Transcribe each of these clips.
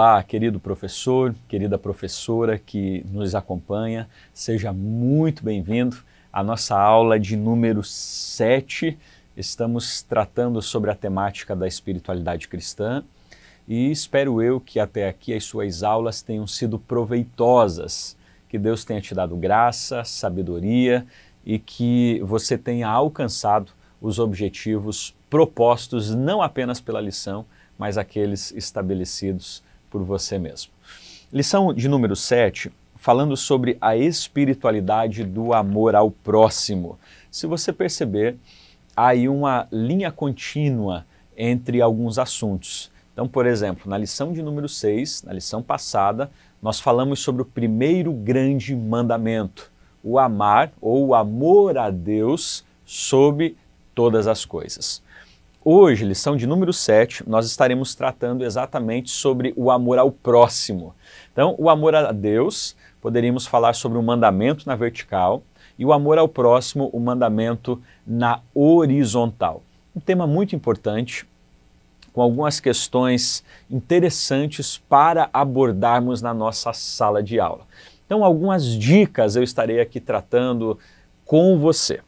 Olá, querido professor, querida professora que nos acompanha, seja muito bem-vindo à nossa aula de número 7. Estamos tratando sobre a temática da espiritualidade cristã e espero eu que até aqui as suas aulas tenham sido proveitosas, que Deus tenha te dado graça, sabedoria e que você tenha alcançado os objetivos propostos não apenas pela lição, mas aqueles estabelecidos por você mesmo. Lição de número 7, falando sobre a espiritualidade do amor ao próximo. Se você perceber, há aí uma linha contínua entre alguns assuntos. Então, por exemplo, na lição de número 6, na lição passada, nós falamos sobre o primeiro grande mandamento, o amar ou o amor a Deus sobre todas as coisas. Hoje, lição de número 7, nós estaremos tratando exatamente sobre o amor ao próximo. Então, o amor a Deus, poderíamos falar sobre o mandamento na vertical, e o amor ao próximo, o mandamento na horizontal. Um tema muito importante, com algumas questões interessantes para abordarmos na nossa sala de aula. Então, algumas dicas eu estarei aqui tratando com você.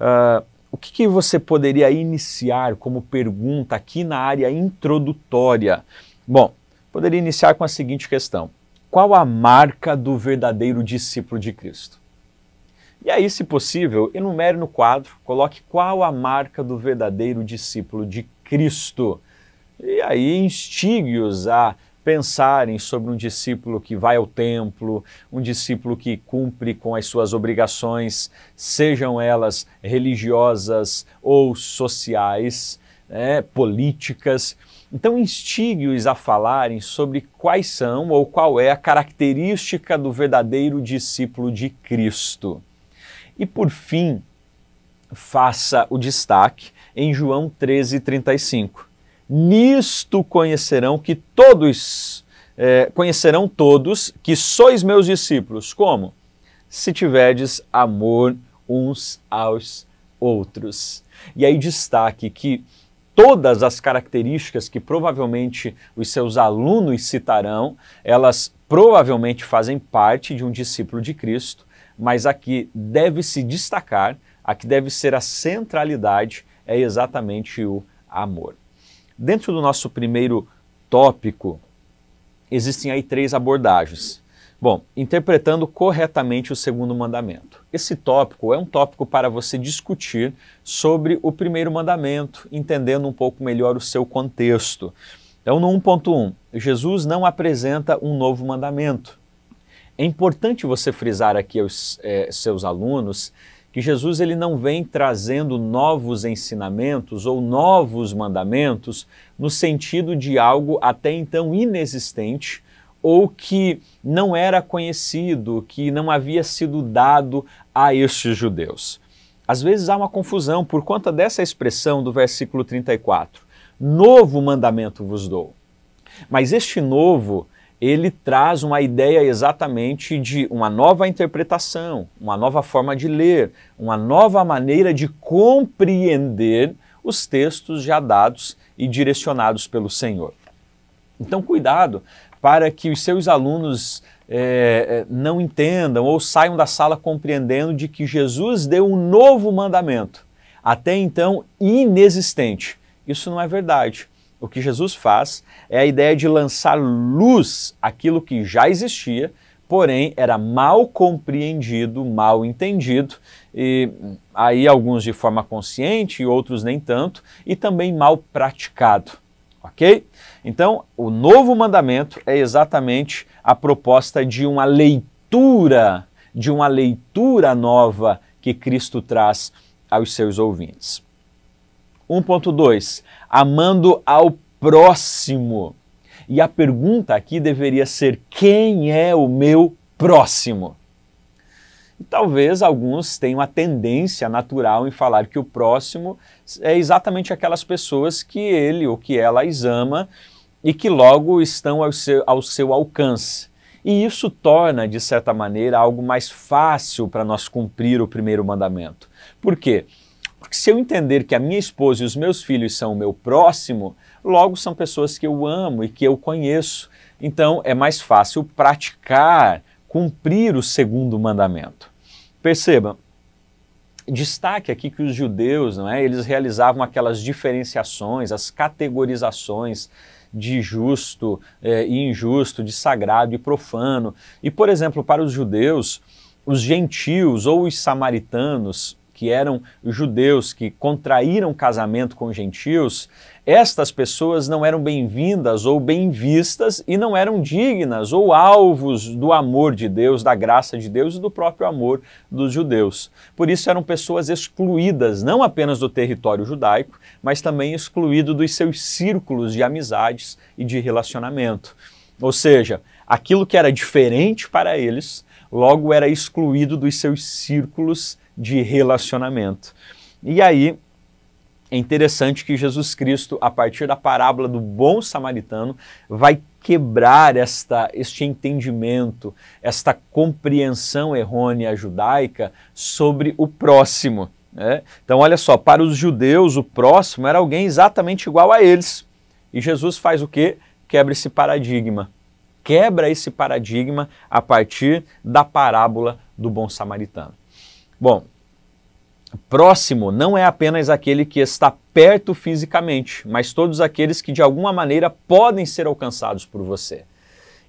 Uh, o que, que você poderia iniciar como pergunta aqui na área introdutória? Bom, poderia iniciar com a seguinte questão: Qual a marca do verdadeiro discípulo de Cristo? E aí, se possível, enumere no quadro, coloque qual a marca do verdadeiro discípulo de Cristo. E aí, instigue-os a pensarem sobre um discípulo que vai ao templo, um discípulo que cumpre com as suas obrigações, sejam elas religiosas ou sociais, né, políticas. Então, instigue-os a falarem sobre quais são ou qual é a característica do verdadeiro discípulo de Cristo. E por fim, faça o destaque em João 13,35 nisto conhecerão que todos é, conhecerão todos que sois meus discípulos. Como? Se tiverdes amor uns aos outros. E aí destaque que todas as características que provavelmente os seus alunos citarão, elas provavelmente fazem parte de um discípulo de Cristo, mas aqui deve se destacar, aqui deve ser a centralidade é exatamente o amor. Dentro do nosso primeiro tópico, existem aí três abordagens. Bom, interpretando corretamente o segundo mandamento. Esse tópico é um tópico para você discutir sobre o primeiro mandamento, entendendo um pouco melhor o seu contexto. Então, no 1.1, Jesus não apresenta um novo mandamento. É importante você frisar aqui aos é, seus alunos que Jesus ele não vem trazendo novos ensinamentos ou novos mandamentos no sentido de algo até então inexistente ou que não era conhecido, que não havia sido dado a estes judeus. Às vezes há uma confusão por conta dessa expressão do versículo 34. Novo mandamento vos dou. Mas este novo ele traz uma ideia exatamente de uma nova interpretação, uma nova forma de ler, uma nova maneira de compreender os textos já dados e direcionados pelo Senhor. Então, cuidado para que os seus alunos é, não entendam ou saiam da sala compreendendo de que Jesus deu um novo mandamento, até então inexistente. Isso não é verdade o que Jesus faz é a ideia de lançar luz aquilo que já existia, porém era mal compreendido, mal entendido, e aí alguns de forma consciente, e outros nem tanto, e também mal praticado. Ok? Então, o novo mandamento é exatamente a proposta de uma leitura, de uma leitura nova que Cristo traz aos seus ouvintes. 1.2, amando ao próximo. E a pergunta aqui deveria ser: quem é o meu próximo? E talvez alguns tenham a tendência natural em falar que o próximo é exatamente aquelas pessoas que ele ou que ela ama e que logo estão ao seu, ao seu alcance. E isso torna, de certa maneira, algo mais fácil para nós cumprir o primeiro mandamento. Por quê? Porque se eu entender que a minha esposa e os meus filhos são o meu próximo, logo são pessoas que eu amo e que eu conheço. Então é mais fácil praticar, cumprir o segundo mandamento. Perceba, destaque aqui que os judeus, não é, eles realizavam aquelas diferenciações, as categorizações de justo eh, e injusto, de sagrado e profano. E, por exemplo, para os judeus, os gentios ou os samaritanos que eram judeus que contraíram casamento com gentios, estas pessoas não eram bem-vindas ou bem-vistas e não eram dignas ou alvos do amor de Deus, da graça de Deus e do próprio amor dos judeus. Por isso eram pessoas excluídas não apenas do território judaico, mas também excluído dos seus círculos de amizades e de relacionamento. Ou seja, aquilo que era diferente para eles, logo era excluído dos seus círculos de relacionamento. E aí é interessante que Jesus Cristo, a partir da parábola do bom samaritano, vai quebrar esta, este entendimento, esta compreensão errônea judaica sobre o próximo. Né? Então, olha só, para os judeus, o próximo era alguém exatamente igual a eles. E Jesus faz o que? Quebra esse paradigma. Quebra esse paradigma a partir da parábola do bom samaritano. Bom, próximo não é apenas aquele que está perto fisicamente, mas todos aqueles que de alguma maneira podem ser alcançados por você.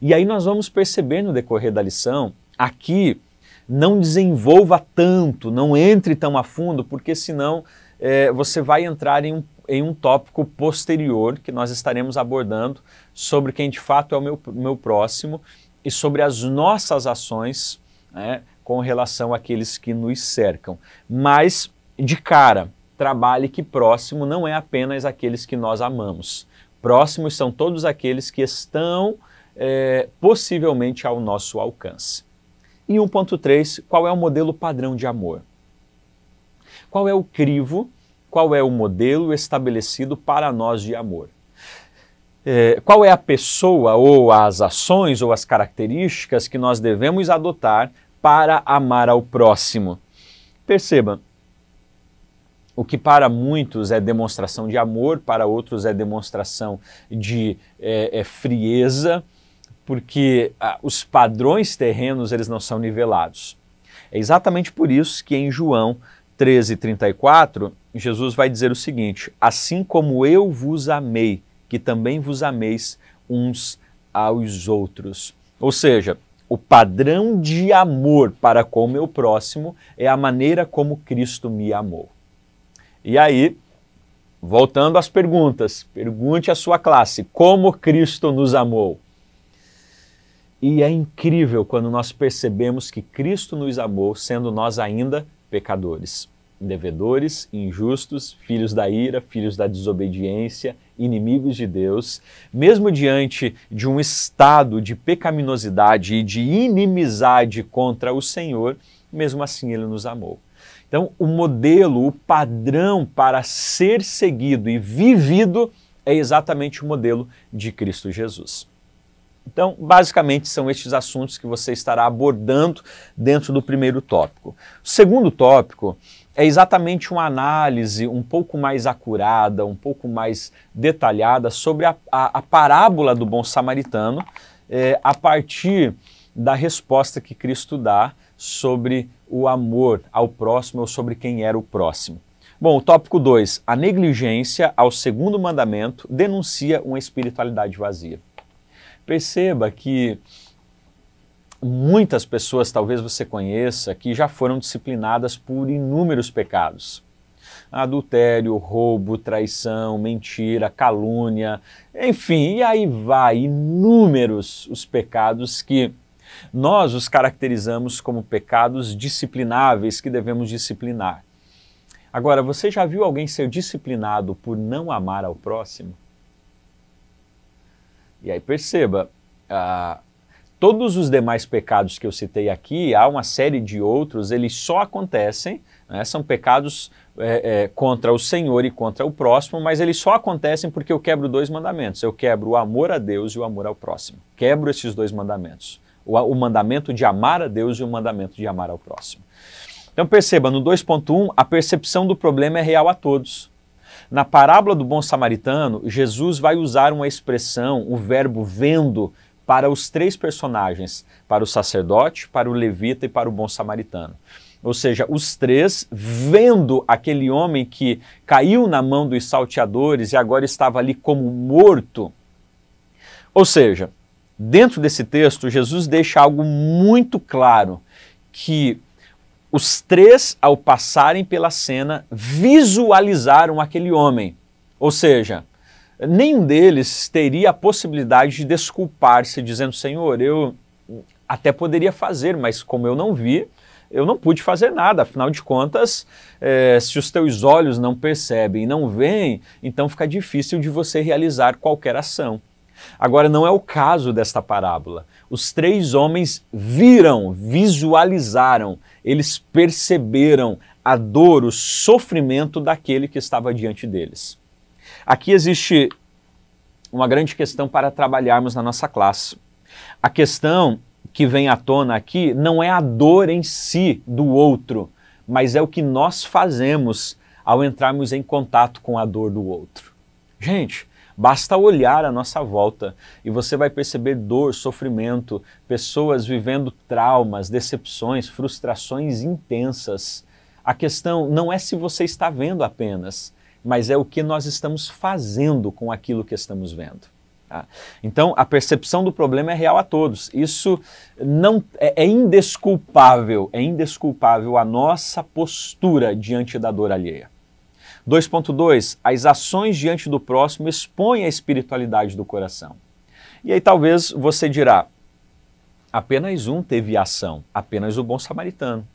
E aí nós vamos perceber no decorrer da lição, aqui não desenvolva tanto, não entre tão a fundo, porque senão é, você vai entrar em um, em um tópico posterior que nós estaremos abordando sobre quem de fato é o meu, meu próximo e sobre as nossas ações né, com relação àqueles que nos cercam. Mas, de cara, trabalhe que próximo não é apenas aqueles que nós amamos. Próximos são todos aqueles que estão é, possivelmente ao nosso alcance. E 1.3, qual é o modelo padrão de amor? Qual é o crivo, qual é o modelo estabelecido para nós de amor? É, qual é a pessoa ou as ações ou as características que nós devemos adotar para amar ao próximo. Perceba, o que para muitos é demonstração de amor, para outros é demonstração de é, é frieza, porque ah, os padrões terrenos eles não são nivelados. É exatamente por isso que em João 13, 34, Jesus vai dizer o seguinte: Assim como eu vos amei, que também vos ameis uns aos outros. Ou seja, o padrão de amor para com o meu próximo é a maneira como Cristo me amou. E aí, voltando às perguntas, pergunte à sua classe como Cristo nos amou. E é incrível quando nós percebemos que Cristo nos amou, sendo nós ainda pecadores devedores, injustos, filhos da ira, filhos da desobediência, inimigos de Deus, mesmo diante de um estado de pecaminosidade e de inimizade contra o Senhor, mesmo assim ele nos amou. Então, o modelo, o padrão para ser seguido e vivido é exatamente o modelo de Cristo Jesus. Então, basicamente, são estes assuntos que você estará abordando dentro do primeiro tópico. O segundo tópico é exatamente uma análise um pouco mais acurada, um pouco mais detalhada sobre a, a, a parábola do bom samaritano é, a partir da resposta que Cristo dá sobre o amor ao próximo ou sobre quem era o próximo. Bom, o tópico 2, a negligência ao segundo mandamento denuncia uma espiritualidade vazia. Perceba que muitas pessoas, talvez você conheça, que já foram disciplinadas por inúmeros pecados. Adultério, roubo, traição, mentira, calúnia, enfim, e aí vai inúmeros os pecados que nós os caracterizamos como pecados disciplináveis que devemos disciplinar. Agora, você já viu alguém ser disciplinado por não amar ao próximo? E aí perceba, ah, Todos os demais pecados que eu citei aqui, há uma série de outros, eles só acontecem, né? são pecados é, é, contra o Senhor e contra o próximo, mas eles só acontecem porque eu quebro dois mandamentos. Eu quebro o amor a Deus e o amor ao próximo. Quebro esses dois mandamentos. O, o mandamento de amar a Deus e o mandamento de amar ao próximo. Então perceba, no 2.1, a percepção do problema é real a todos. Na parábola do bom samaritano, Jesus vai usar uma expressão, o verbo vendo, para os três personagens, para o sacerdote, para o levita e para o bom samaritano. Ou seja, os três vendo aquele homem que caiu na mão dos salteadores e agora estava ali como morto. Ou seja, dentro desse texto, Jesus deixa algo muito claro que os três, ao passarem pela cena, visualizaram aquele homem. Ou seja, nenhum deles teria a possibilidade de desculpar-se, dizendo: Senhor, eu até poderia fazer, mas como eu não vi, eu não pude fazer nada. Afinal de contas, é, se os teus olhos não percebem e não veem, então fica difícil de você realizar qualquer ação. Agora, não é o caso desta parábola. Os três homens viram, visualizaram, eles perceberam a dor, o sofrimento daquele que estava diante deles. Aqui existe uma grande questão para trabalharmos na nossa classe. A questão que vem à tona aqui não é a dor em si do outro, mas é o que nós fazemos ao entrarmos em contato com a dor do outro. Gente, basta olhar à nossa volta e você vai perceber dor, sofrimento, pessoas vivendo traumas, decepções, frustrações intensas. A questão não é se você está vendo apenas, mas é o que nós estamos fazendo com aquilo que estamos vendo. Tá? Então, a percepção do problema é real a todos. Isso não é, é indesculpável, é indesculpável a nossa postura diante da dor alheia. 2.2. As ações diante do próximo expõem a espiritualidade do coração. E aí talvez você dirá, apenas um teve ação, apenas o bom samaritano.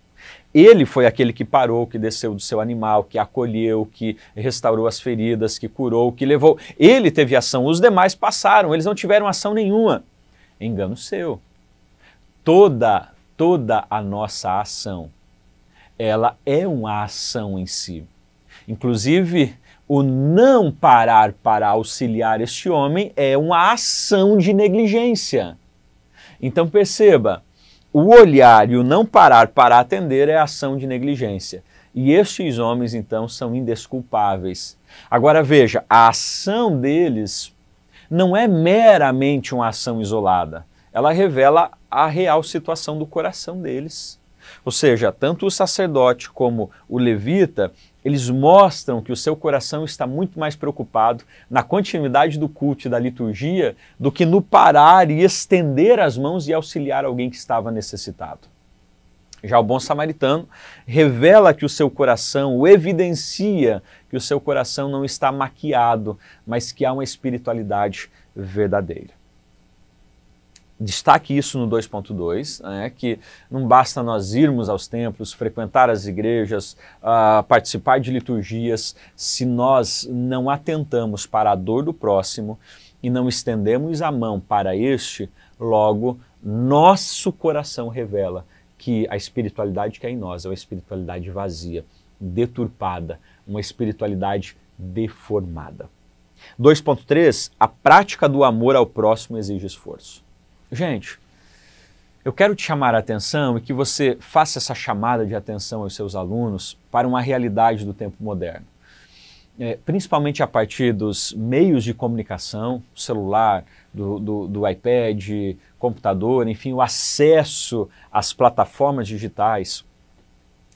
Ele foi aquele que parou, que desceu do seu animal, que acolheu, que restaurou as feridas, que curou, que levou. Ele teve ação, os demais passaram, eles não tiveram ação nenhuma. Engano seu. Toda, toda a nossa ação, ela é uma ação em si. Inclusive, o não parar para auxiliar este homem é uma ação de negligência. Então perceba, o olhar e o não parar para atender é ação de negligência. E estes homens, então, são indesculpáveis. Agora veja, a ação deles não é meramente uma ação isolada. Ela revela a real situação do coração deles. Ou seja, tanto o sacerdote como o levita eles mostram que o seu coração está muito mais preocupado na continuidade do culto e da liturgia do que no parar e estender as mãos e auxiliar alguém que estava necessitado. Já o bom samaritano revela que o seu coração, o evidencia que o seu coração não está maquiado, mas que há uma espiritualidade verdadeira destaque isso no 2.2, né, que não basta nós irmos aos templos, frequentar as igrejas, uh, participar de liturgias, se nós não atentamos para a dor do próximo e não estendemos a mão para este, logo nosso coração revela que a espiritualidade que é em nós é uma espiritualidade vazia, deturpada, uma espiritualidade deformada. 2.3 A prática do amor ao próximo exige esforço. Gente, eu quero te chamar a atenção e que você faça essa chamada de atenção aos seus alunos para uma realidade do tempo moderno. É, principalmente a partir dos meios de comunicação, celular, do, do, do iPad, computador, enfim, o acesso às plataformas digitais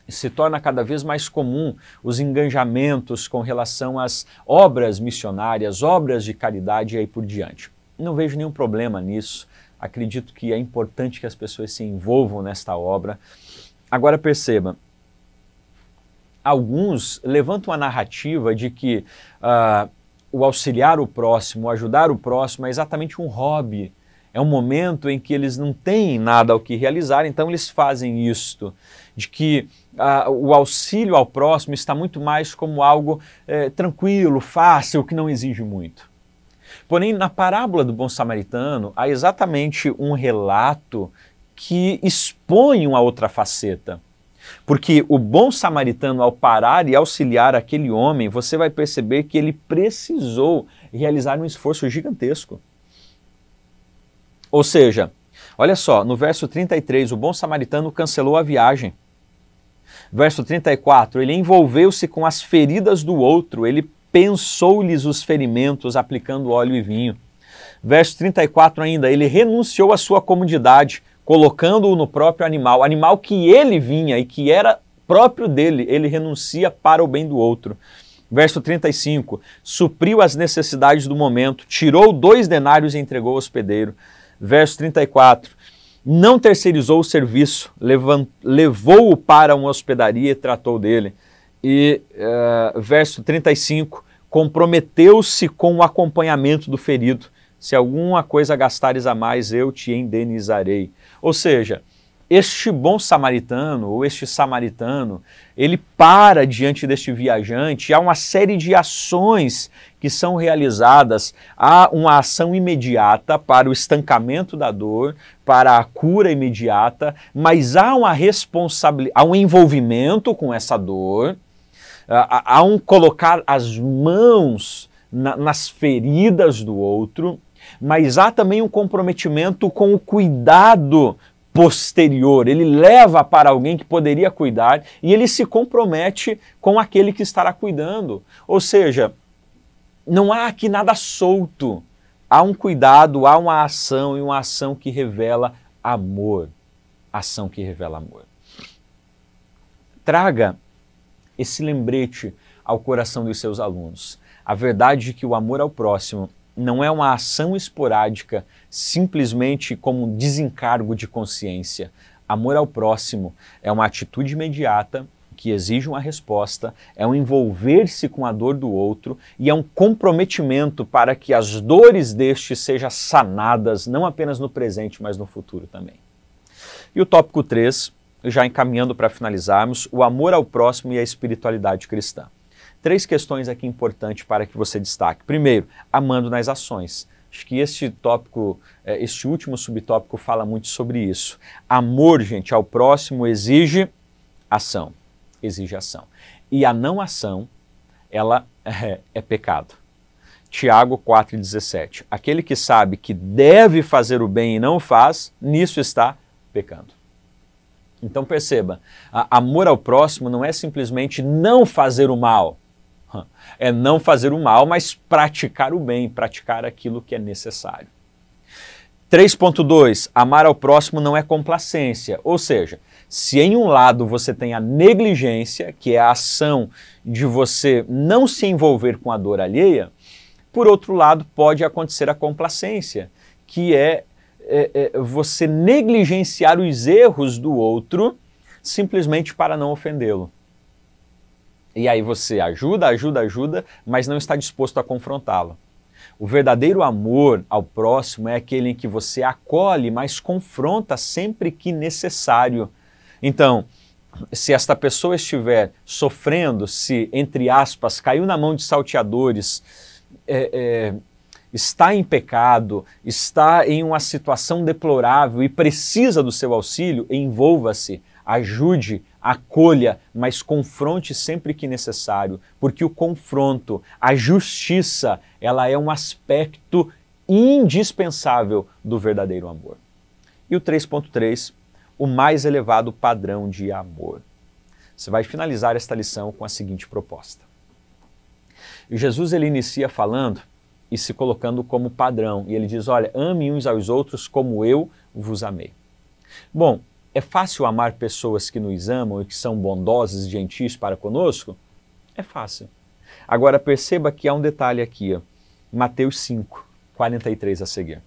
se torna cada vez mais comum os engajamentos com relação às obras missionárias, obras de caridade e aí por diante. Não vejo nenhum problema nisso. Acredito que é importante que as pessoas se envolvam nesta obra. Agora perceba, alguns levantam a narrativa de que uh, o auxiliar o próximo, o ajudar o próximo é exatamente um hobby. É um momento em que eles não têm nada ao que realizar, então eles fazem isto, de que ah, o auxílio ao próximo está muito mais como algo eh, tranquilo, fácil, que não exige muito. Porém, na parábola do bom samaritano, há exatamente um relato que expõe uma outra faceta. Porque o bom samaritano, ao parar e auxiliar aquele homem, você vai perceber que ele precisou realizar um esforço gigantesco. Ou seja, olha só, no verso 33, o bom samaritano cancelou a viagem. Verso 34, ele envolveu-se com as feridas do outro, ele pensou-lhes os ferimentos, aplicando óleo e vinho. Verso 34 ainda, ele renunciou à sua comodidade, colocando-o no próprio animal, animal que ele vinha e que era próprio dele, ele renuncia para o bem do outro. Verso 35: Supriu as necessidades do momento, tirou dois denários e entregou ao hospedeiro. Verso 34: Não terceirizou o serviço, levou-o para uma hospedaria e tratou dele e uh, verso 35, comprometeu-se com o acompanhamento do ferido. Se alguma coisa gastares a mais, eu te indenizarei. Ou seja, este bom samaritano ou este samaritano, ele para diante deste viajante, há uma série de ações que são realizadas, há uma ação imediata para o estancamento da dor, para a cura imediata, mas há uma responsabilidade, há um envolvimento com essa dor, a, um colocar as mãos na, nas feridas do outro, mas há também um comprometimento com o cuidado posterior. Ele leva para alguém que poderia cuidar e ele se compromete com aquele que estará cuidando. Ou seja, não há aqui nada solto. Há um cuidado, há uma ação e uma ação que revela amor. Ação que revela amor. Traga esse lembrete ao coração dos seus alunos. A verdade de é que o amor ao próximo não é uma ação esporádica, simplesmente como um desencargo de consciência. Amor ao próximo é uma atitude imediata que exige uma resposta, é um envolver-se com a dor do outro e é um comprometimento para que as dores deste sejam sanadas não apenas no presente, mas no futuro também. E o tópico 3 já encaminhando para finalizarmos, o amor ao próximo e a espiritualidade cristã. Três questões aqui importantes para que você destaque. Primeiro, amando nas ações. Acho que este tópico, eh, este último subtópico fala muito sobre isso. Amor, gente, ao próximo exige ação, exige ação. E a não ação, ela é, é pecado. Tiago 4,17. Aquele que sabe que deve fazer o bem e não faz, nisso está pecando. Então perceba, amor ao próximo não é simplesmente não fazer o mal, é não fazer o mal, mas praticar o bem, praticar aquilo que é necessário. 3.2 Amar ao próximo não é complacência, ou seja, se em um lado você tem a negligência, que é a ação de você não se envolver com a dor alheia, por outro lado pode acontecer a complacência, que é é, é, você negligenciar os erros do outro simplesmente para não ofendê-lo. E aí você ajuda, ajuda, ajuda, mas não está disposto a confrontá-lo. O verdadeiro amor ao próximo é aquele em que você acolhe, mas confronta sempre que necessário. Então, se esta pessoa estiver sofrendo, se, entre aspas, caiu na mão de salteadores, é, é, está em pecado, está em uma situação deplorável e precisa do seu auxílio, envolva-se, ajude, acolha, mas confronte sempre que necessário, porque o confronto, a justiça, ela é um aspecto indispensável do verdadeiro amor. E o 3.3, o mais elevado padrão de amor. Você vai finalizar esta lição com a seguinte proposta. Jesus ele inicia falando e se colocando como padrão. E ele diz: Olha, ame uns aos outros como eu vos amei. Bom, é fácil amar pessoas que nos amam e que são bondosas e gentis para conosco? É fácil. Agora perceba que há um detalhe aqui, ó. Mateus 5, 43 a seguir.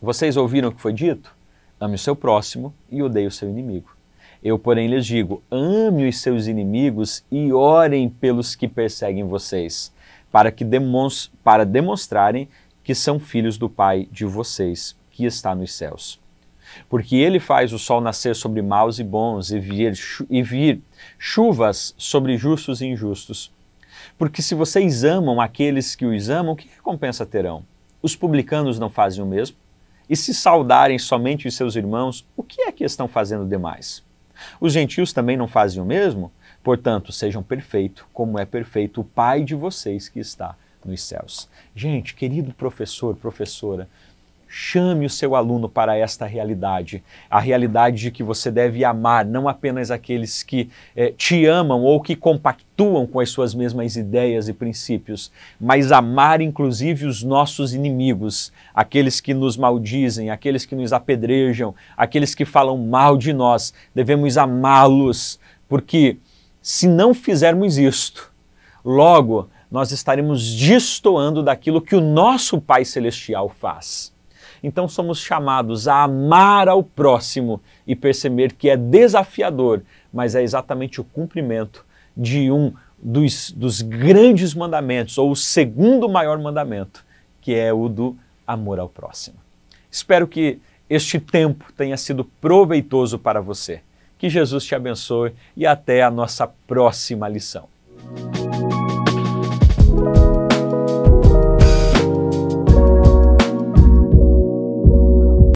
Vocês ouviram o que foi dito? Ame o seu próximo e odeie o seu inimigo. Eu, porém, lhes digo: ame os seus inimigos e orem pelos que perseguem vocês, para, que demonst para demonstrarem que são filhos do Pai de vocês, que está nos céus. Porque ele faz o sol nascer sobre maus e bons e vir, e vir chuvas sobre justos e injustos. Porque se vocês amam aqueles que os amam, que recompensa terão? Os publicanos não fazem o mesmo? E se saudarem somente os seus irmãos, o que é que estão fazendo demais? Os gentios também não fazem o mesmo? Portanto, sejam perfeitos, como é perfeito o Pai de vocês que está nos céus. Gente, querido professor, professora, chame o seu aluno para esta realidade, a realidade de que você deve amar não apenas aqueles que eh, te amam ou que compactuam com as suas mesmas ideias e princípios, mas amar inclusive os nossos inimigos, aqueles que nos maldizem, aqueles que nos apedrejam, aqueles que falam mal de nós. Devemos amá-los, porque se não fizermos isto. Logo, nós estaremos destoando daquilo que o nosso Pai Celestial faz. Então somos chamados a amar ao próximo e perceber que é desafiador, mas é exatamente o cumprimento de um dos, dos grandes mandamentos, ou o segundo maior mandamento, que é o do amor ao próximo. Espero que este tempo tenha sido proveitoso para você. Que Jesus te abençoe e até a nossa próxima lição.